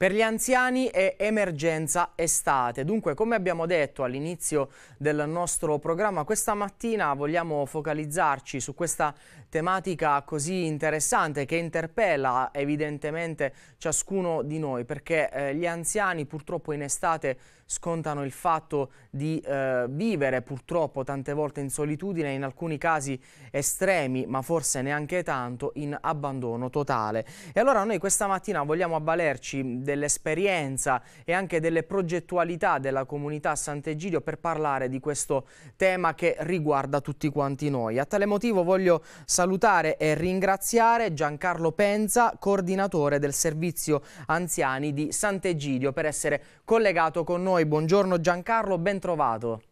Per gli anziani è emergenza estate. Dunque, come abbiamo detto all'inizio del nostro programma, questa mattina vogliamo focalizzarci su questa tematica così interessante che interpella evidentemente ciascuno di noi perché eh, gli anziani purtroppo in estate scontano il fatto di eh, vivere purtroppo tante volte in solitudine, in alcuni casi estremi ma forse neanche tanto in abbandono totale. E allora noi questa mattina vogliamo avvalerci dell'esperienza e anche delle progettualità della comunità Sant'Egidio per parlare di questo tema che riguarda tutti quanti noi. A tale motivo voglio salutare salutare e ringraziare Giancarlo Penza, coordinatore del servizio anziani di Sant'Egidio, per essere collegato con noi. Buongiorno Giancarlo, ben trovato.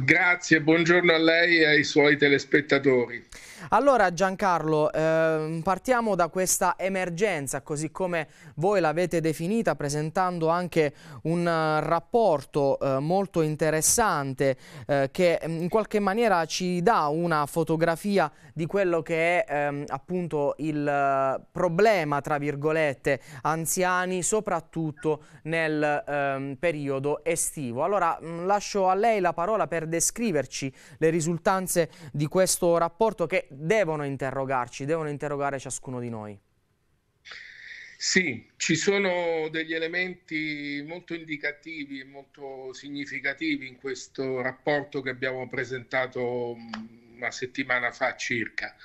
Grazie, buongiorno a lei e ai suoi telespettatori. Allora Giancarlo, eh, partiamo da questa emergenza, così come voi l'avete definita, presentando anche un eh, rapporto uh, molto interessante uh, che mm, in qualche maniera ci dà una fotografia di quello che è ehm, appunto il problema, tra virgolette, anziani, soprattutto nel ehm, periodo estivo. Allora mh, mm, lascio a lei la parola per descriverci le risultanze di questo rapporto che devono interrogarci, devono interrogare ciascuno di noi. Sì, ci sono degli elementi molto indicativi e molto significativi in questo rapporto che abbiamo presentato mm, una settimana fa circa.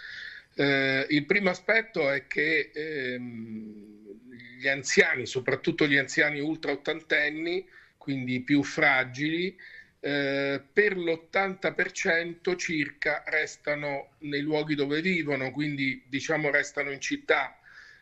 Eh, il primo aspetto è che ehm, gli anziani, soprattutto gli anziani ultra ottantenni, quindi più fragili, eh, per l'80% circa restano nei luoghi dove vivono, quindi diciamo restano in città.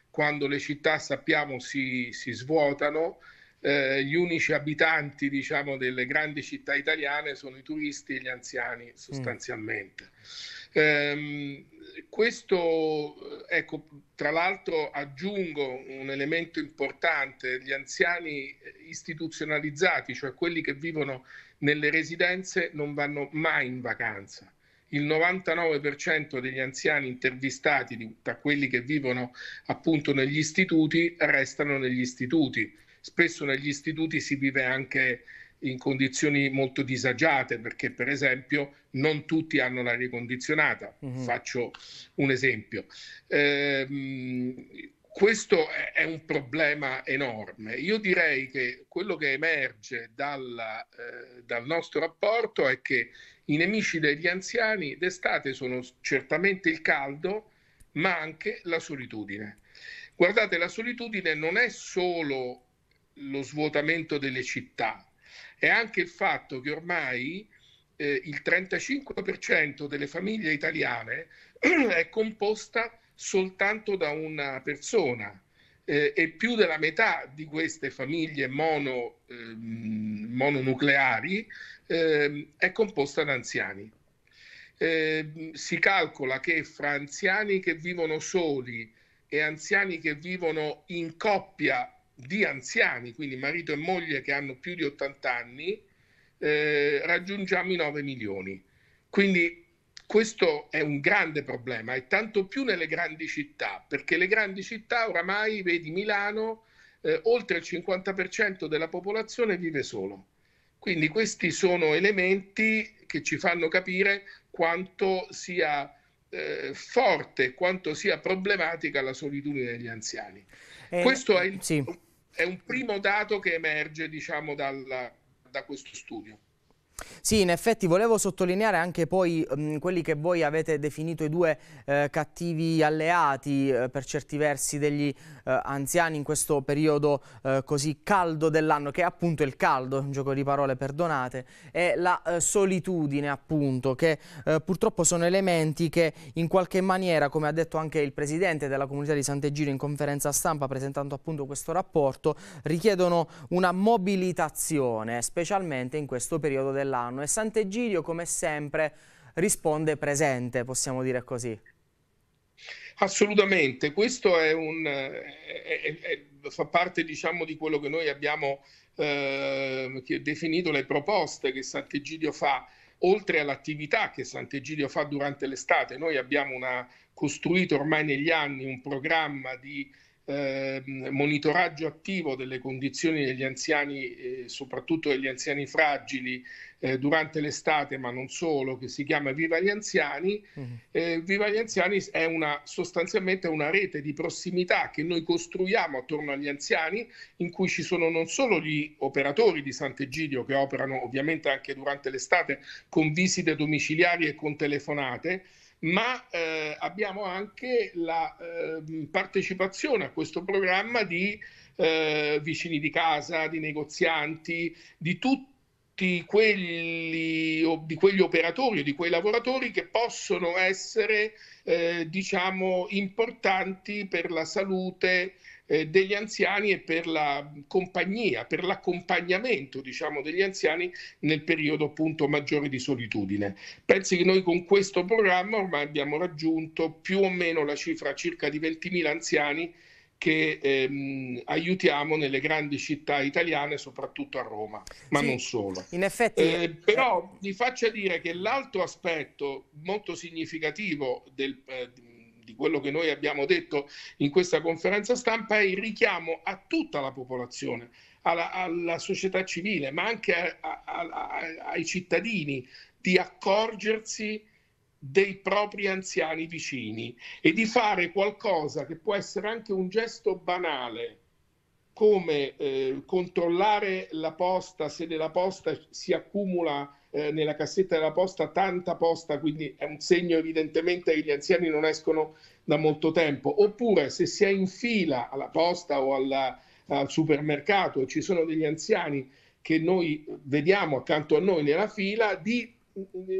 Quando le città sappiamo si, si svuotano, eh, gli unici abitanti diciamo, delle grandi città italiane sono i turisti e gli anziani mm. sostanzialmente. Mm. Ehm, questo, ecco, tra l'altro aggiungo un elemento importante, gli anziani eh, istituzionalizzati, cioè quelli che vivono nelle residenze non vanno mai in vacanza. Il 99% degli anziani intervistati, da quelli che vivono appunto negli istituti, restano negli istituti. Spesso negli istituti si vive anche in condizioni molto disagiate perché per esempio non tutti hanno l'aria condizionata. Mm-hmm. Faccio un esempio. Ehm, questo è un problema enorme. Io direi che quello che emerge dalla, eh, dal nostro rapporto è che i nemici degli anziani d'estate sono certamente il caldo, ma anche la solitudine. Guardate, la solitudine non è solo lo svuotamento delle città, è anche il fatto che ormai eh, il 35% delle famiglie italiane è composta da soltanto da una persona eh, e più della metà di queste famiglie mono, eh, mononucleari eh, è composta da anziani. Ehm, si calcola che fra anziani che vivono soli e anziani che vivono in coppia di anziani, quindi marito e moglie che hanno più di 80 anni, eh, raggiungiamo i 9 milioni. Quindi questo è un grande problema e tanto più nelle grandi città, perché le grandi città oramai, vedi Milano, eh, oltre il 50% della popolazione vive solo. Quindi questi sono elementi che ci fanno capire quanto sia eh, forte, quanto sia problematica la solitudine degli anziani. Eh, questo è, il, sì. è, un primo dato che emerge diciamo, dalla, da questo studio. Sì, in effetti volevo sottolineare anche poi mh, quelli che voi avete definito i due eh, cattivi alleati eh, per certi versi degli eh, anziani in questo periodo eh, così caldo dell'anno, che è appunto il caldo, un gioco di parole, perdonate, e la eh, solitudine appunto, che eh, purtroppo sono elementi che in qualche maniera, come ha detto anche il presidente della comunità di Sant'Egiro in conferenza stampa presentando appunto questo rapporto, richiedono una mobilitazione, specialmente in questo periodo dell'anno dell'anno e Sant'Egidio come sempre risponde presente, possiamo dire così. Assolutamente, questo è un, è, è, fa parte diciamo, di quello che noi abbiamo eh, definito le proposte che Sant'Egidio fa, oltre all'attività che Sant'Egidio fa durante l'estate. Noi abbiamo una, costruito ormai negli anni un programma di eh, monitoraggio attivo delle condizioni degli anziani, eh, soprattutto degli anziani fragili, eh, durante l'estate, ma non solo, che si chiama Viva gli Anziani. Mm. Viva gli Anziani è una, sostanzialmente una rete di prossimità che noi costruiamo attorno agli anziani, in cui ci sono non solo gli operatori di Sant'Egidio che operano ovviamente anche durante l'estate con visite domiciliari e con telefonate, ma eh, abbiamo anche la eh, partecipazione a questo programma di eh, vicini di casa, di negozianti, di tutti quelli, di quegli operatori o di quei lavoratori che possono essere eh, diciamo importanti per la salute eh, degli anziani e per la compagnia, per l'accompagnamento diciamo, degli anziani nel periodo appunto maggiore di solitudine. Pensi che noi con questo programma ormai abbiamo raggiunto più o meno la cifra circa di 20.000 anziani che ehm, aiutiamo nelle grandi città italiane, soprattutto a Roma, ma sì, non solo. In effetti... Eh, eh però vi faccio dire che l'altro aspetto molto significativo del, eh, di quello che noi abbiamo detto in questa conferenza stampa è il richiamo a tutta la popolazione, alla, alla società civile, ma anche a, a, a, ai cittadini di accorgersi dei propri anziani vicini e di fare qualcosa che può essere anche un gesto banale come eh, controllare la posta se della posta si accumula eh, nella cassetta della posta tanta posta, quindi è un segno evidentemente che gli anziani non escono da molto tempo. Oppure se si è in fila alla posta o alla, al supermercato e ci sono degli anziani che noi vediamo accanto a noi nella fila, di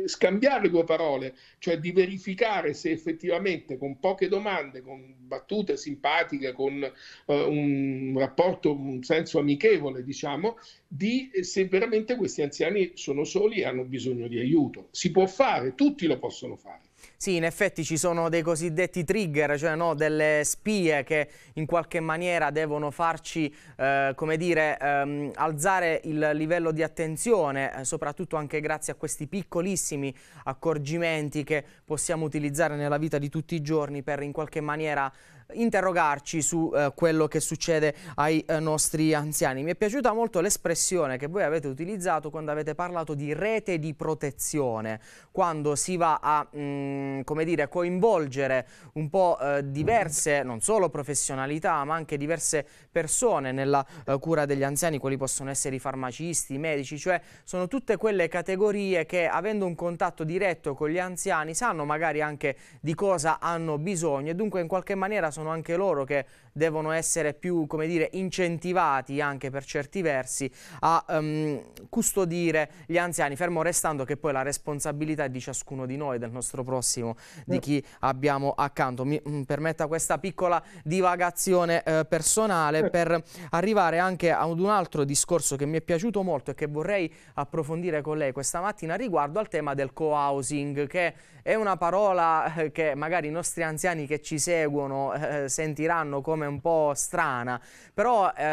scambiare due parole, cioè di verificare se effettivamente con poche domande, con battute simpatiche, con eh, un rapporto, un senso amichevole, diciamo, di se veramente questi anziani sono soli e hanno bisogno di aiuto. Si può fare, tutti lo possono fare. Sì, in effetti ci sono dei cosiddetti trigger, cioè no, delle spie che in qualche maniera devono farci, eh, come dire, ehm, alzare il livello di attenzione, eh, soprattutto anche grazie a questi piccolissimi accorgimenti che possiamo utilizzare nella vita di tutti i giorni per in qualche maniera interrogarci su eh, quello che succede ai eh, nostri anziani. Mi è piaciuta molto l'espressione che voi avete utilizzato quando avete parlato di rete di protezione, quando si va a mh, mm, dire, coinvolgere un po' eh, diverse, non solo professionalità, ma anche diverse persone nella eh, cura degli anziani, quali possono essere i farmacisti, i medici, cioè sono tutte quelle categorie che avendo un contatto diretto con gli anziani sanno magari anche di cosa hanno bisogno e dunque in qualche maniera sono sono anche loro che devono essere più, come dire, incentivati anche per certi versi a um, custodire gli anziani, fermo restando che poi la responsabilità è di ciascuno di noi, del nostro prossimo, di eh. chi abbiamo accanto. Mi mh, mm, permetta questa piccola divagazione eh, personale eh. per arrivare anche ad un altro discorso che mi è piaciuto molto e che vorrei approfondire con lei questa mattina riguardo al tema del co-housing, che è una parola eh, che magari i nostri anziani che ci seguono eh, eh, sentiranno come un po' strana, però eh,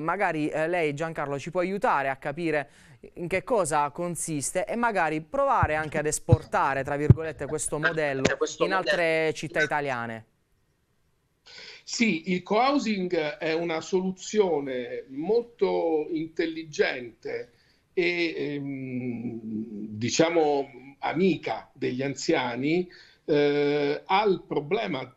magari eh, lei Giancarlo ci può aiutare a capire in che cosa consiste e magari provare anche ad esportare, tra virgolette, questo modello cioè, in altre città italiane. Sì, il co-housing è una soluzione molto intelligente e ehm, diciamo amica degli anziani eh, al problema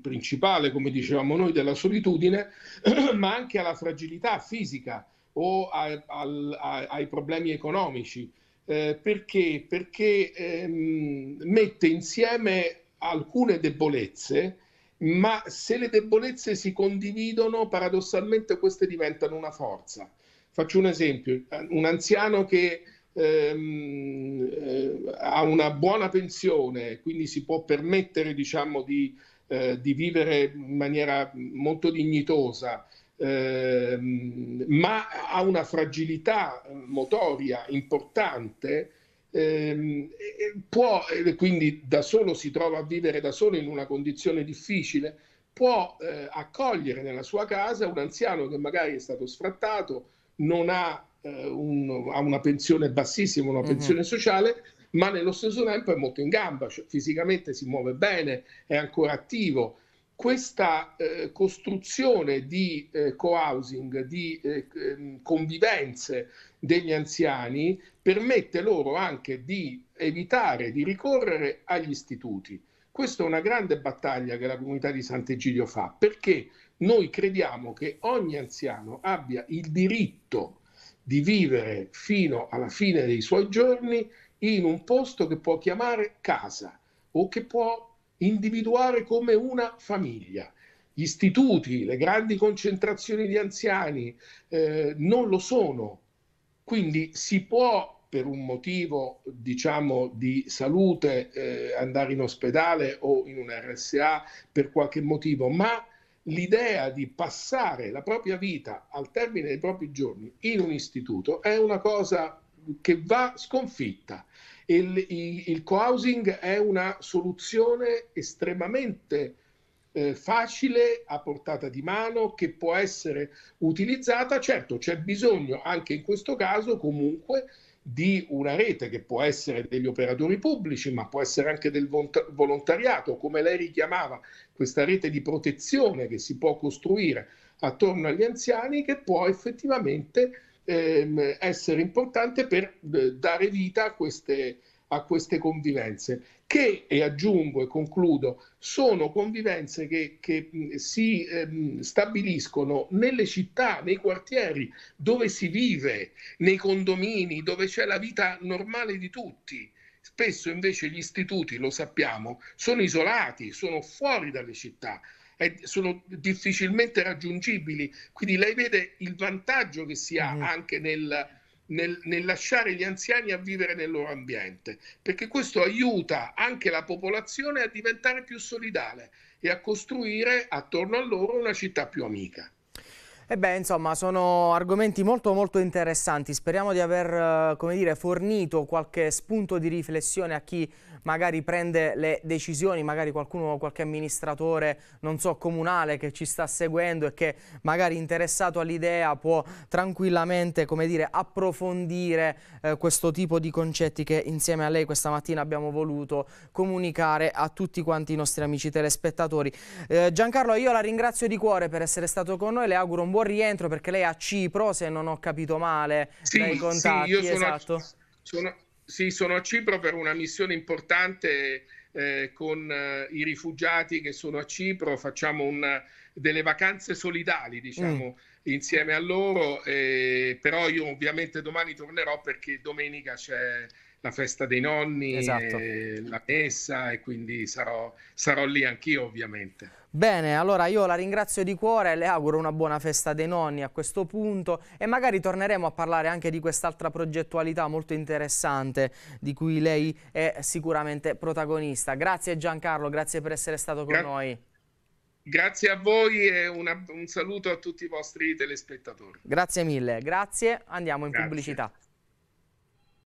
principale, come dicevamo noi, della solitudine, ma anche alla fragilità fisica o a, a, ai problemi economici. Eh, perché? Perché ehm, mette insieme alcune debolezze, ma se le debolezze si condividono, paradossalmente queste diventano una forza. Faccio un esempio, un anziano che ehm, eh, ha una buona pensione, quindi si può permettere diciamo, di eh, di vivere in maniera molto dignitosa, eh, ma ha una fragilità motoria importante, ehm, eh, può, quindi da solo si trova a vivere da solo in una condizione difficile, può eh, accogliere nella sua casa un anziano che magari è stato sfrattato, non ha, eh, un, ha una pensione bassissima, una mm-hmm. pensione uh-huh. sociale, ma nello stesso tempo è molto in gamba, cioè fisicamente si muove bene, è ancora attivo. Questa eh, costruzione di eh, co-housing, di eh, ehm, convivenze degli anziani permette loro anche di evitare di ricorrere agli istituti. Questa è una grande battaglia che la comunità di Sant'Egidio fa perché noi crediamo che ogni anziano abbia il diritto di vivere fino alla fine dei suoi giorni in un posto che può chiamare casa o che può individuare come una famiglia. Gli istituti, le grandi concentrazioni di anziani eh, non lo sono, quindi si può per un motivo diciamo di salute eh, andare in ospedale o in un RSA per qualche motivo, ma l'idea di passare la propria vita al termine dei propri giorni in un istituto è una cosa che va sconfitta. Il, il, il co-housing è una soluzione estremamente eh, facile, a portata di mano, che può essere utilizzata. Certo, c'è bisogno anche in questo caso comunque di una rete che può essere degli operatori pubblici, ma può essere anche del volontariato, come lei richiamava, questa rete di protezione che si può costruire attorno agli anziani che può effettivamente ehm, essere importante per eh, dare vita a queste, a queste convivenze che, e aggiungo e concludo, sono convivenze che, che mm, si ehm, stabiliscono nelle città, nei quartieri dove si vive, nei condomini, dove c'è la vita normale di tutti. Spesso invece gli istituti, lo sappiamo, sono isolati, sono fuori dalle città sono difficilmente raggiungibili. Quindi lei vede il vantaggio che si ha mm-hmm. anche nel, nel, nel, lasciare gli anziani a vivere nel loro ambiente, perché questo aiuta anche la popolazione a diventare più solidale e a costruire attorno a loro una città più amica. E beh, insomma, sono argomenti molto molto interessanti. Speriamo di aver, eh, dire, fornito qualche spunto di riflessione a chi magari prende le decisioni, magari qualcuno, o qualche amministratore, non so, comunale che ci sta seguendo e che magari interessato all'idea può tranquillamente, come dire, approfondire eh, questo tipo di concetti che insieme a lei questa mattina abbiamo voluto comunicare a tutti quanti i nostri amici telespettatori. Eh, Giancarlo, io la ringrazio di cuore per essere stato con noi, le auguro un buon rientro perché lei è a Cipro, se non ho capito male, sì, dai contatti. Sì, io sono esatto. a, sono, sì, sono a Cipro per una missione importante eh, con eh, i rifugiati che sono a Cipro, facciamo una, delle vacanze solidali, diciamo, mm. insieme a loro, eh, però io ovviamente domani tornerò perché domenica c'è la festa dei nonni, esatto. la messa e quindi sarò, sarò lì anch'io ovviamente. Bene, allora io la ringrazio di cuore, e le auguro una buona festa dei nonni a questo punto e magari torneremo a parlare anche di quest'altra progettualità molto interessante di cui lei è sicuramente protagonista. Grazie Giancarlo, grazie per essere stato con Gra noi. Grazie a voi e una, un saluto a tutti i vostri telespettatori. Grazie mille, grazie, andiamo in grazie. pubblicità.